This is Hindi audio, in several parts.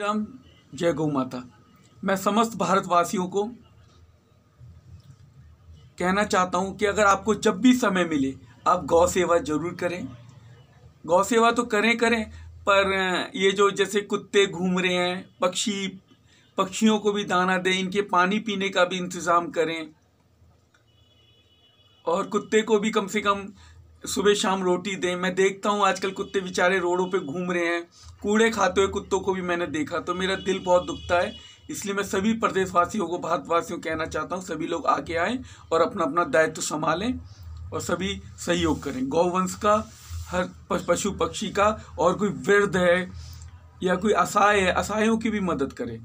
राम जय गौ माता मैं समस्त भारतवासियों को कहना चाहता हूं कि अगर आपको जब भी समय मिले आप गौ सेवा जरूर करें गौ सेवा तो करें करें पर ये जो जैसे कुत्ते घूम रहे हैं पक्षी पक्षियों को भी दाना दें इनके पानी पीने का भी इंतज़ाम करें और कुत्ते को भी कम से कम सुबह शाम रोटी दें मैं देखता हूँ आजकल कुत्ते बेचारे रोडों पे घूम रहे हैं कूड़े खाते हुए कुत्तों को भी मैंने देखा तो मेरा दिल बहुत दुखता है इसलिए मैं सभी प्रदेशवासियों को भारतवासियों कहना चाहता हूँ सभी लोग आगे आएँ और अपना अपना दायित्व संभालें और सभी सहयोग करें गौवंश का हर पशु पक्षी का और कोई वृद्ध है या कोई असहाय है असहायों की भी मदद करें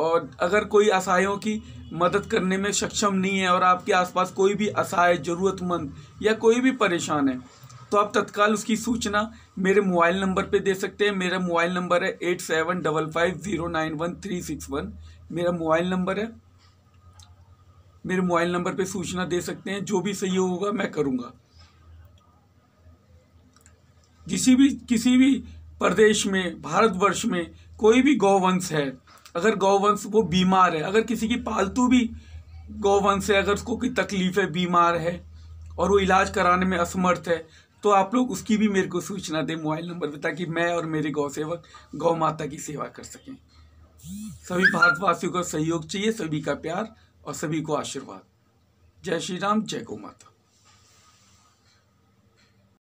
और अगर कोई असहायों की मदद करने में सक्षम नहीं है और आपके आसपास कोई भी असहाय ज़रूरतमंद या कोई भी परेशान है तो आप तत्काल उसकी सूचना मेरे मोबाइल नंबर पे दे सकते हैं मेरा मोबाइल नंबर है eight seven double five zero nine one three six one मेरा मोबाइल नंबर है मेरे मोबाइल नंबर पे सूचना दे सकते हैं जो भी सही होगा मैं करूँगा किसी भी किसी भी प्रदेश में भारतवर्ष में कोई भी गौवंश है अगर गौवंश वो बीमार है अगर किसी की पालतू भी गौवंश है अगर उसको कोई तकलीफ है बीमार है और वो इलाज कराने में असमर्थ है तो आप लोग उसकी भी मेरे को सूचना दें मोबाइल नंबर पर ताकि मैं और मेरे गौ सेवक गौ माता की सेवा कर सकें सभी भारतवासियों का सहयोग चाहिए सभी का प्यार और सभी को आशीर्वाद जय श्री राम जय गौ माता